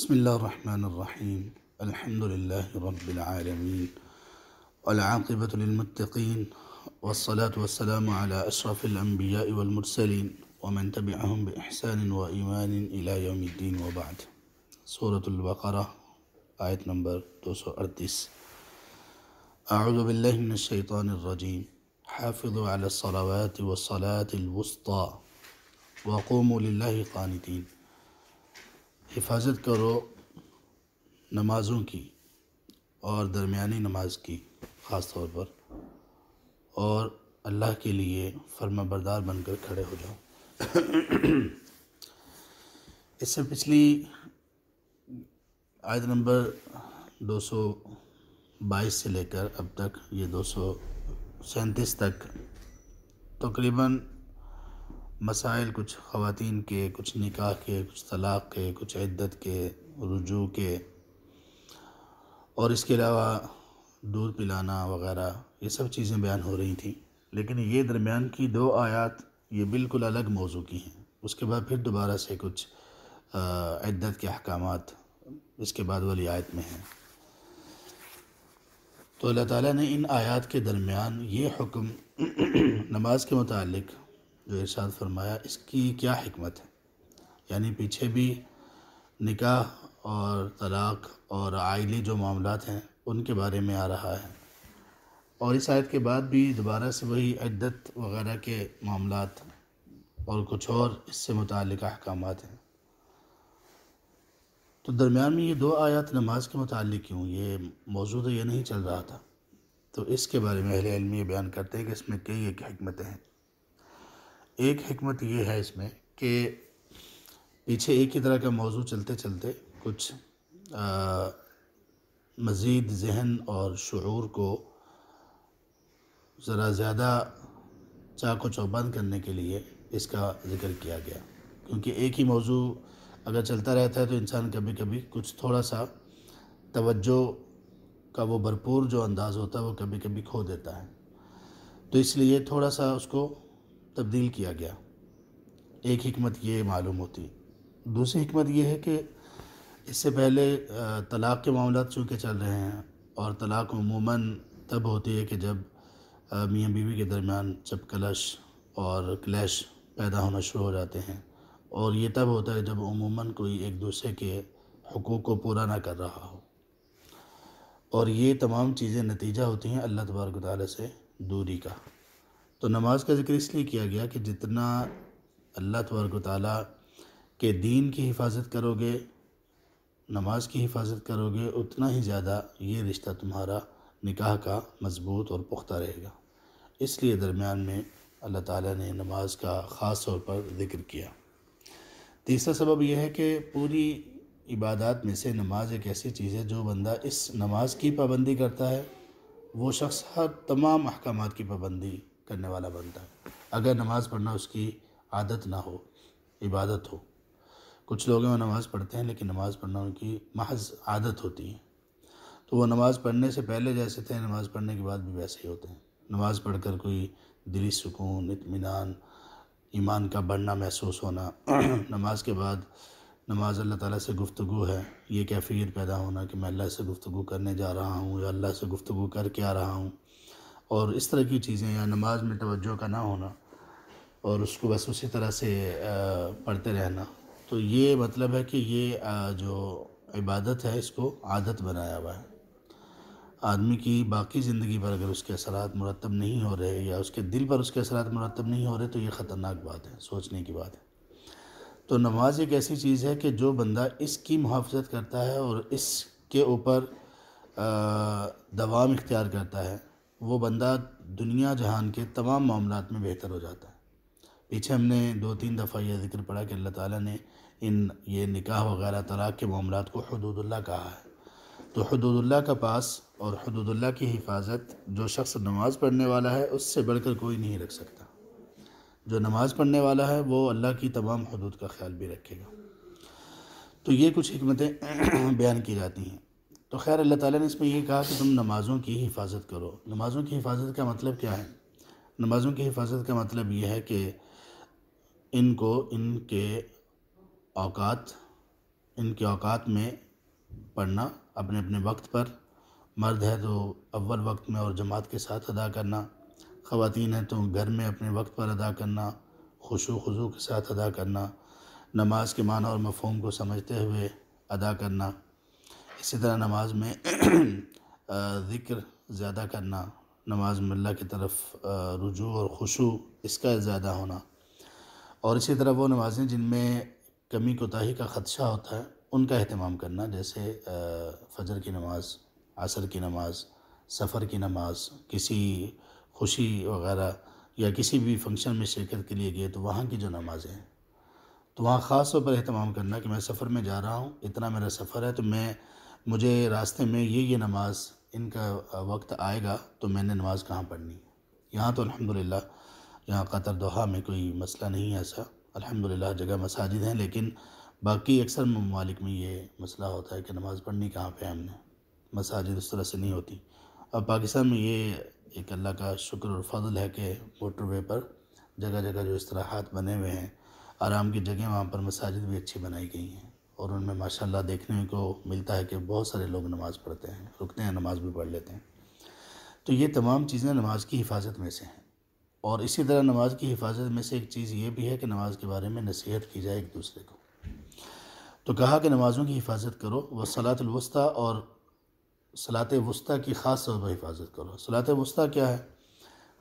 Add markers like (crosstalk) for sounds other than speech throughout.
بسم الله الرحمن الرحيم الحمد لله رب العالمين والعاقبة للمتقين والصلاة والسلام على أشرف الأنبياء والمرسلين ومن تبعهم بإحسان وإيمان إلى يوم الدين وبعد سورة البقرة آية نمبر 238 أعوذ بالله من الشيطان الرجيم حافظوا على الصلوات والصلاة الوسطى وقوموا لله قانتين حفاظت کرو نمازوں کی اور درمیانی نماز کی خاص طور پر اور اللہ کے لیے فرما بردار بن کر کھڑے ہو جاؤ اس سے پچھلی آیت نمبر دو سو بائیس سے لے کر اب تک یہ دو سو سینتیس تک تقریباً مسائل کچھ خواتین کے کچھ نکاح کے کچھ طلاق کے کچھ عدت کے رجوع کے اور اس کے علاوہ دودھ پلانا وغیرہ یہ سب چیزیں بیان ہو رہی تھیں لیکن یہ درمیان کی دو آیات یہ بالکل الگ موضوع کی ہیں اس کے بعد پھر دوبارہ سے کچھ عدت کے احکامات اس کے بعد والی آیت میں ہیں تو اللہ تعالیٰ نے ان آیات کے درمیان یہ حکم (clears throat) نماز کے متعلق جو ارشاد فرمایا اس کی کیا حکمت ہے یعنی پیچھے بھی نکاح اور طلاق اور آئلی جو معاملات ہیں ان کے بارے میں آ رہا ہے اور اس آیت کے بعد بھی دوبارہ سے وہی عدت وغیرہ کے معاملات اور کچھ اور اس سے متعلق احکامات ہیں تو درمیان میں یہ دو آیات نماز کے متعلق کیوں یہ موجود ہے یہ نہیں چل رہا تھا تو اس کے بارے میں اہل علم یہ بیان کرتے ہیں کہ اس میں کئی ایک حکمتیں ہیں ایک حکمت یہ ہے اس میں کہ پیچھے ایک ہی طرح کا موضوع چلتے چلتے کچھ مزید ذہن اور شعور کو ذرا زیادہ چاق و چوبند کرنے کے لیے اس کا ذکر کیا گیا کیونکہ ایک ہی موضوع اگر چلتا رہتا ہے تو انسان کبھی کبھی کچھ تھوڑا سا توجہ کا وہ بھرپور جو انداز ہوتا ہے وہ کبھی کبھی کھو دیتا ہے تو اس لیے تھوڑا سا اس کو تبدیل کیا گیا ایک حکمت یہ معلوم ہوتی دوسری حکمت یہ ہے کہ اس سے پہلے طلاق کے معاملات چونکہ چل رہے ہیں اور طلاق عموماً تب ہوتی ہے کہ جب میاں بیوی کے درمیان جب کلش اور کلیش پیدا ہونا شروع ہو جاتے ہیں اور یہ تب ہوتا ہے جب عموماً کوئی ایک دوسرے کے حقوق کو پورا نہ کر رہا ہو اور یہ تمام چیزیں نتیجہ ہوتی ہیں اللہ تبارک تعالیٰ سے دوری کا تو نماز کا ذکر اس لیے کیا گیا کہ جتنا اللہ تبارک و تعالیٰ کے دین کی حفاظت کرو گے نماز کی حفاظت کرو گے اتنا ہی زیادہ یہ رشتہ تمہارا نکاح کا مضبوط اور پختہ رہے گا اس لیے درمیان میں اللہ تعالیٰ نے نماز کا خاص طور پر ذکر کیا تیسرا سبب یہ ہے کہ پوری عبادات میں سے نماز ایک ایسی چیز ہے جو بندہ اس نماز کی پابندی کرتا ہے وہ شخص ہر تمام احکامات کی پابندی کرنے والا بنتا ہے اگر نماز پڑھنا اس کی عادت نہ ہو عبادت ہو کچھ لوگ ہیں وہ نماز پڑھتے ہیں لیکن نماز پڑھنا ان کی محض عادت ہوتی ہے تو وہ نماز پڑھنے سے پہلے جیسے تھے نماز پڑھنے کے بعد بھی ویسے ہی ہوتے ہیں نماز پڑھ کر کوئی دلی سکون اطمینان ایمان کا بڑھنا محسوس ہونا (clears throat) نماز کے بعد نماز اللہ تعالیٰ سے گفتگو ہے یہ کیفیت پیدا ہونا کہ میں اللہ سے گفتگو کرنے جا رہا ہوں یا اللہ سے گفتگو کر کے آ رہا ہوں اور اس طرح کی چیزیں یا نماز میں توجہ کا نہ ہونا اور اس کو بس اسی طرح سے پڑھتے رہنا تو یہ مطلب ہے کہ یہ جو عبادت ہے اس کو عادت بنایا ہوا ہے آدمی کی باقی زندگی پر اگر اس کے اثرات مرتب نہیں ہو رہے یا اس کے دل پر اس کے اثرات مرتب نہیں ہو رہے تو یہ خطرناک بات ہے سوچنے کی بات ہے تو نماز ایک ایسی چیز ہے کہ جو بندہ اس کی محافظت کرتا ہے اور اس کے اوپر دوام اختیار کرتا ہے وہ بندہ دنیا جہان کے تمام معاملات میں بہتر ہو جاتا ہے پیچھے ہم نے دو تین دفعہ یہ ذکر پڑھا کہ اللہ تعالیٰ نے ان یہ نکاح وغیرہ طلاق کے معاملات کو حدود اللہ کہا ہے تو حدود اللہ کا پاس اور حدود اللہ کی حفاظت جو شخص نماز پڑھنے والا ہے اس سے بڑھ کر کوئی نہیں رکھ سکتا جو نماز پڑھنے والا ہے وہ اللہ کی تمام حدود کا خیال بھی رکھے گا تو یہ کچھ حکمتیں بیان کی جاتی ہیں تو خیر اللہ تعالیٰ نے اس میں یہ کہا کہ تم نمازوں کی حفاظت کرو نمازوں کی حفاظت کا مطلب کیا ہے نمازوں کی حفاظت کا مطلب یہ ہے کہ ان کو ان کے اوقات ان کے اوقات میں پڑھنا اپنے اپنے وقت پر مرد ہے تو اول وقت میں اور جماعت کے ساتھ ادا کرنا خواتین ہیں تو گھر میں اپنے وقت پر ادا کرنا خوشو خضو کے ساتھ ادا کرنا نماز کے معنی اور مفہوم کو سمجھتے ہوئے ادا کرنا اسی طرح نماز میں ذکر زیادہ کرنا نماز میں اللہ کی طرف رجوع اور خوشو اس کا زیادہ ہونا اور اسی طرح وہ نمازیں جن میں کمی کوتاہی کا خدشہ ہوتا ہے ان کا اہتمام کرنا جیسے فجر کی نماز عصر کی نماز سفر کی نماز کسی خوشی وغیرہ یا کسی بھی فنکشن میں شرکت کے لیے گئے تو وہاں کی جو نمازیں ہیں تو وہاں خاص طور پر اہتمام کرنا کہ میں سفر میں جا رہا ہوں اتنا میرا سفر ہے تو میں مجھے راستے میں یہ یہ نماز ان کا وقت آئے گا تو میں نے نماز کہاں پڑھنی ہے یہاں تو الحمدللہ یہاں قطر دوحہ میں کوئی مسئلہ نہیں ایسا الحمدللہ جگہ مساجد ہیں لیکن باقی اکثر ممالک میں یہ مسئلہ ہوتا ہے کہ نماز پڑھنی کہاں پہ ہم نے مساجد اس طرح سے نہیں ہوتی اور پاکستان میں یہ ایک اللہ کا شکر اور فضل ہے کہ موٹر وے پر جگہ جگہ جو اس طرح ہاتھ بنے ہوئے ہیں آرام کی جگہ وہاں پر مساجد بھی اچھی بنائی گئی ہیں اور ان میں ماشاء اللہ دیکھنے کو ملتا ہے کہ بہت سارے لوگ نماز پڑھتے ہیں رکتے ہیں نماز بھی پڑھ لیتے ہیں تو یہ تمام چیزیں نماز کی حفاظت میں سے ہیں اور اسی طرح نماز کی حفاظت میں سے ایک چیز یہ بھی ہے کہ نماز کے بارے میں نصیحت کی جائے ایک دوسرے کو تو کہا کہ نمازوں کی حفاظت کرو وہ صلاۃ الوسطیٰ اور صلاۃ وسطیٰ کی خاص طور پر حفاظت کرو صلاۃ وسطیٰ کیا ہے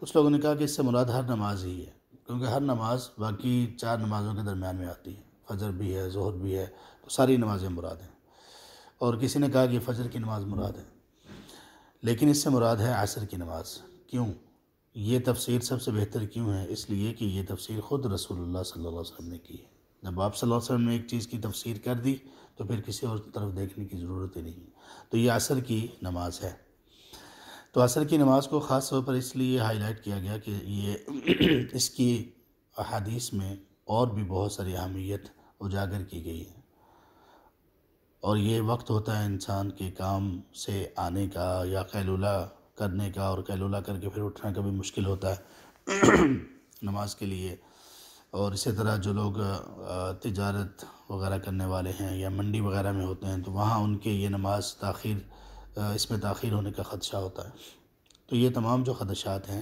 کچھ لوگوں نے کہا کہ اس سے مراد ہر نماز ہی ہے کیونکہ ہر نماز باقی چار نمازوں کے درمیان میں آتی ہے فجر بھی ہے ظہر بھی ہے ساری نمازیں مراد ہیں اور کسی نے کہا کہ فجر کی نماز مراد ہے لیکن اس سے مراد ہے عصر کی نماز کیوں یہ تفسیر سب سے بہتر کیوں ہے اس لیے کہ یہ تفسیر خود رسول اللہ صلی اللہ علیہ وسلم نے کی ہے جب آپ صلی اللہ علیہ وسلم نے ایک چیز کی تفسیر کر دی تو پھر کسی اور طرف دیکھنے کی ضرورت ہی نہیں تو یہ عصر کی نماز ہے تو عصر کی نماز کو خاص طور پر اس لیے ہائی لائٹ کیا گیا کہ یہ (clears throat) اس کی احادیث میں اور بھی بہت ساری اہمیت اجاگر کی گئی ہے اور یہ وقت ہوتا ہے انسان کے کام سے آنے کا یا قیلولہ کرنے کا اور قیلولہ کر کے پھر اٹھنا کبھی مشکل ہوتا ہے (clears throat) نماز کے لیے اور اسی طرح جو لوگ تجارت وغیرہ کرنے والے ہیں یا منڈی وغیرہ میں ہوتے ہیں تو وہاں ان کے یہ نماز تاخیر اس میں تاخیر ہونے کا خدشہ ہوتا ہے تو یہ تمام جو خدشات ہیں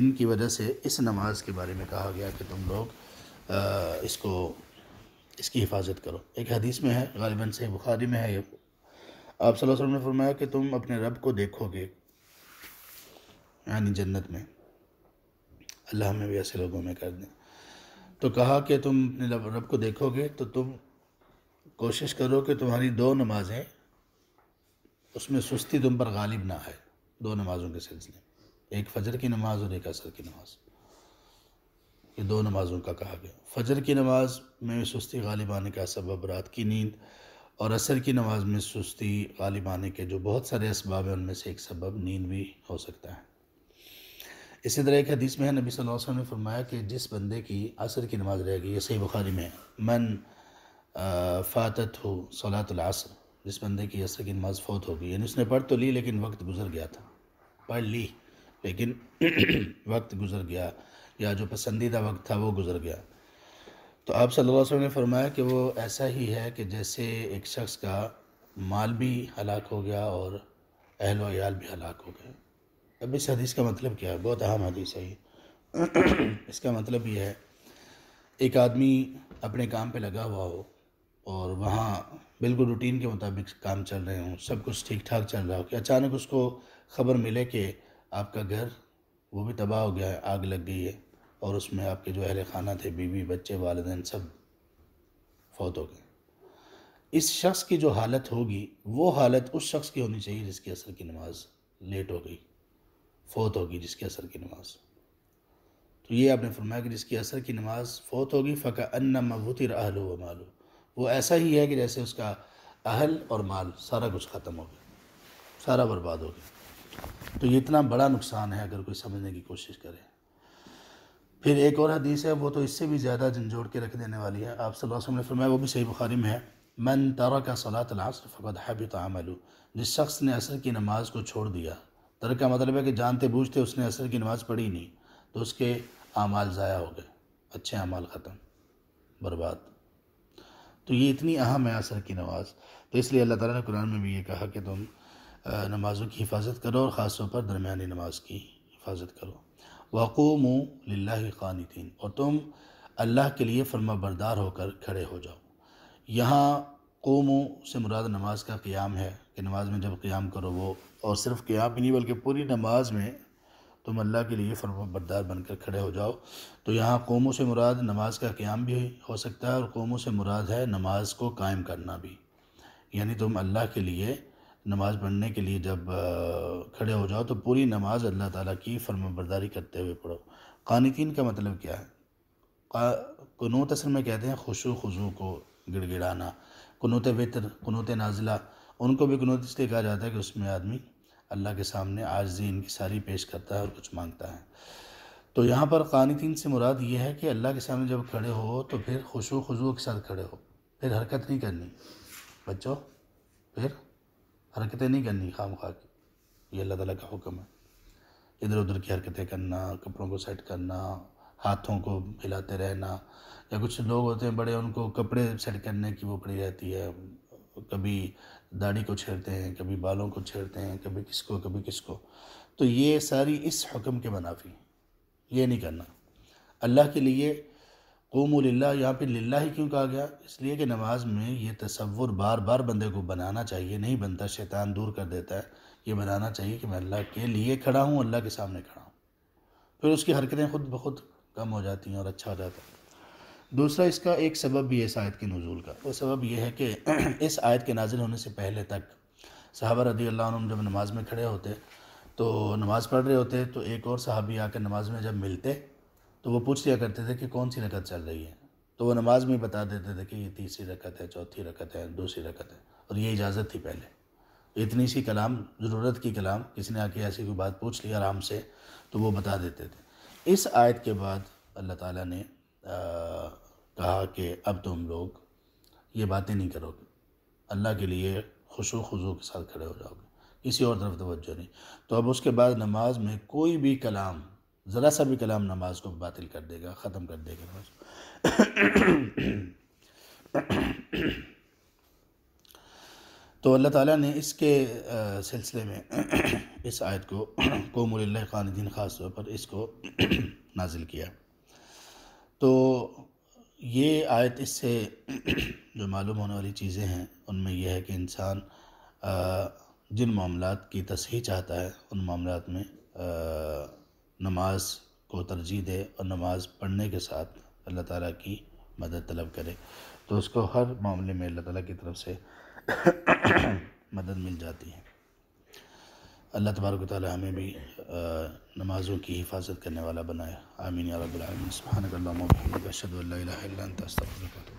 ان کی وجہ سے اس نماز کے بارے میں کہا گیا کہ تم لوگ اس کو اس کی حفاظت کرو ایک حدیث میں ہے غالباً سے بخاری میں ہے یہ آپ صلی اللہ علیہ وسلم نے فرمایا کہ تم اپنے رب کو دیکھو گے یعنی جنت میں اللہ ہمیں بھی ایسے لوگوں میں کر دیں تو کہا کہ تم اپنے رب کو دیکھو گے تو تم کوشش کرو کہ تمہاری دو نمازیں اس میں سستی تم پر غالب نہ آئے دو نمازوں کے سلسلے ایک فجر کی نماز اور ایک عصر کی نماز یہ دو نمازوں کا کہا گیا فجر کی نماز میں سستی غالب آنے کا سبب رات کی نیند اور عصر کی نماز میں سستی غالب آنے کے جو بہت سارے اسباب ہیں ان میں سے ایک سبب نیند بھی ہو سکتا ہے اسی طرح ایک حدیث میں ہے نبی صلی اللہ علیہ وسلم نے فرمایا کہ جس بندے کی عصر کی نماز رہ گئی صحیح بخاری میں من فاتت ہو صلاۃ العصر جس بندے کی عصر کی نماز فوت ہو گئی یعنی اس نے پڑھ تو لی لیکن وقت گزر گیا تھا پڑھ لی لیکن (clears throat) وقت گزر گیا یا جو پسندیدہ وقت تھا وہ گزر گیا تو آپ صلی اللہ علیہ وسلم نے فرمایا کہ وہ ایسا ہی ہے کہ جیسے ایک شخص کا مال بھی ہلاک ہو گیا اور اہل و عیال بھی ہلاک ہو گئے اب اس حدیث کا مطلب کیا ہے بہت اہم حدیث ہے یہ اس کا مطلب یہ ہے ایک آدمی اپنے کام پہ لگا ہوا ہو اور وہاں بالکل روٹین کے مطابق کام چل رہے ہوں سب کچھ ٹھیک ٹھاک چل رہا ہو کہ اچانک اس کو خبر ملے کہ آپ کا گھر وہ بھی تباہ ہو گیا ہے آگ لگ گئی ہے اور اس میں آپ کے جو اہل خانہ تھے بیوی بچے والدین سب فوت ہو گئے اس شخص کی جو حالت ہوگی وہ حالت اس شخص کی ہونی چاہیے جس کی اثر کی نماز لیٹ ہو گئی فوت ہوگی جس کی اثر کی نماز تو یہ آپ نے فرمایا کہ جس کی اثر کی نماز فوت ہوگی فقہ ان مبوتر اہل و مالو وہ ایسا ہی ہے کہ جیسے اس کا اہل اور مال سارا کچھ ختم ہو گیا سارا برباد ہو گیا تو یہ اتنا بڑا نقصان ہے اگر کوئی سمجھنے کی کوشش کرے پھر ایک اور حدیث ہے وہ تو اس سے بھی زیادہ جھنجھوڑ کے رکھ دینے والی ہے آپ صلی اللہ علیہ وسلم نے فرمایا وہ بھی صحیح بخاری میں ہے من ترک صلاة العصر فقد حبط عملو جس شخص نے عصر کی نماز کو چھوڑ دیا ترک کا مطلب ہے کہ جانتے بوجھتے اس نے عصر کی نماز پڑھی نہیں تو اس کے اعمال ضائع ہو گئے اچھے اعمال ختم برباد تو یہ اتنی اہم ہے عصر کی نماز تو اس لیے اللہ تعالیٰ نے قرآن میں بھی یہ کہا کہ تم نمازوں کی حفاظت کرو اور خاص طور پر درمیانی نماز کی حفاظت کرو وقوم للہ قانتین اور تم اللہ کے لیے فرما بردار ہو کر کھڑے ہو جاؤ یہاں قوموں سے مراد نماز کا قیام ہے کہ نماز میں جب قیام کرو وہ اور صرف قیام ہی نہیں بلکہ پوری نماز میں تم اللہ کے لیے فرما بردار بن کر کھڑے ہو جاؤ تو یہاں قوموں سے مراد نماز کا قیام بھی ہو سکتا ہے اور قوموں سے مراد ہے نماز کو قائم کرنا بھی یعنی تم اللہ کے لیے نماز پڑھنے کے لیے جب کھڑے ہو جاؤ تو پوری نماز اللہ تعالیٰ کی فرم برداری کرتے ہوئے پڑھو قانتین کا مطلب کیا ہے قنوت اصل میں کہتے ہیں خوشو خضو کو گڑ گڑانا قنوت وطر قنوت نازلہ ان کو بھی قنوت اس لیے کہا جاتا ہے کہ اس میں آدمی اللہ کے سامنے عارضی ان کی ساری پیش کرتا ہے اور کچھ مانگتا ہے تو یہاں پر قانتین سے مراد یہ ہے کہ اللہ کے سامنے جب کھڑے ہو تو پھر خوشو خضو کے ساتھ کھڑے ہو پھر حرکت نہیں کرنی بچوں پھر حرکتیں نہیں کرنی خام خواہ کی یہ اللہ تعالیٰ کا حکم ہے ادھر ادھر کی حرکتیں کرنا کپڑوں کو سیٹ کرنا ہاتھوں کو ہلاتے رہنا یا کچھ لوگ ہوتے ہیں بڑے ان کو کپڑے سیٹ کرنے کی وہ پڑی رہتی ہے کبھی داڑھی کو چھیڑتے ہیں کبھی بالوں کو چھیڑتے ہیں کبھی کس کو کبھی کس کو تو یہ ساری اس حکم کے منافی یہ نہیں کرنا اللہ کے لیے قوم للہ یہاں پہ للہ ہی کیوں کہا گیا اس لیے کہ نماز میں یہ تصور بار بار بندے کو بنانا چاہیے نہیں بنتا شیطان دور کر دیتا ہے یہ بنانا چاہیے کہ میں اللہ کے لیے کھڑا ہوں اللہ کے سامنے کھڑا ہوں پھر اس کی حرکتیں خود بخود کم ہو جاتی ہیں اور اچھا ہو جاتا ہے دوسرا اس کا ایک سبب بھی ہے اس آیت کے نزول کا وہ سبب یہ ہے کہ (clears throat) اس آیت کے نازل ہونے سے پہلے تک صحابہ رضی اللہ عنہ جب نماز میں کھڑے ہوتے تو نماز پڑھ رہے ہوتے تو ایک اور صحابی آ کر نماز میں جب ملتے تو وہ پوچھ لیا کرتے تھے کہ کون سی رکعت چل رہی ہے تو وہ نماز میں بتا دیتے تھے کہ یہ تیسری رکعت ہے چوتھی رکعت ہے دوسری رکعت ہے اور یہ اجازت تھی پہلے اتنی سی کلام ضرورت کی کلام کسی نے آ کے ایسی کوئی بات پوچھ لی آرام سے تو وہ بتا دیتے تھے اس آیت کے بعد اللہ تعالیٰ نے کہا کہ اب تم لوگ یہ باتیں نہیں کرو گے اللہ کے لیے خوش و خضو کے ساتھ کھڑے ہو جاؤ گے کسی اور طرف توجہ نہیں تو اب اس کے بعد نماز میں کوئی بھی کلام ذرا سا بھی کلام نماز کو باطل کر دے گا ختم کر دے گا نماز تو اللہ تعالیٰ نے اس کے سلسلے میں اس آیت کو قوم اللہ دین خاص طور پر اس کو نازل کیا تو یہ آیت اس سے جو معلوم ہونے والی چیزیں ہیں ان میں یہ ہے کہ انسان جن معاملات کی تصحیح چاہتا ہے ان معاملات میں نماز کو ترجیح دے اور نماز پڑھنے کے ساتھ اللہ تعالیٰ کی مدد طلب کرے تو اس کو ہر معاملے میں اللہ تعالیٰ کی طرف سے (coughs) مدد مل جاتی ہے اللہ تبارک و تعالیٰ ہمیں بھی نمازوں کی حفاظت کرنے والا بنائے آمین یا رب العالمین سبحانک اللہ اللہ الہ الا استغفرک